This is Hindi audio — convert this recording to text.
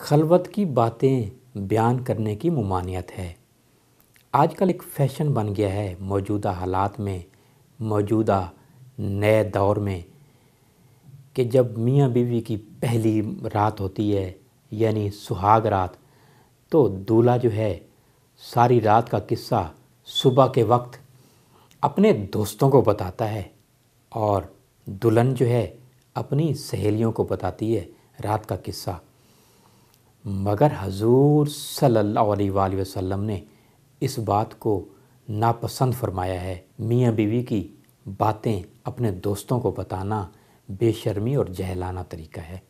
खलबत की बातें बयान करने की ममानियत है आजकल एक फैशन बन गया है मौजूदा हालात में मौजूदा नए दौर में कि जब मियाँ बीवी की पहली रात होती है यानी सुहाग रात तो दूल्हा जो है सारी रात का किस्सा सुबह के वक्त अपने दोस्तों को बताता है और दुल्हन जो है अपनी सहेलियों को बताती है रात का किस्सा مگر حضور صلی اللہ علیہ وآلہ وسلم نے اس بات کو ناپسند فرمایا ہے میاں بیوی کی باتیں اپنے دوستوں کو بتانا بے شرمی اور جہلانہ طریقہ ہے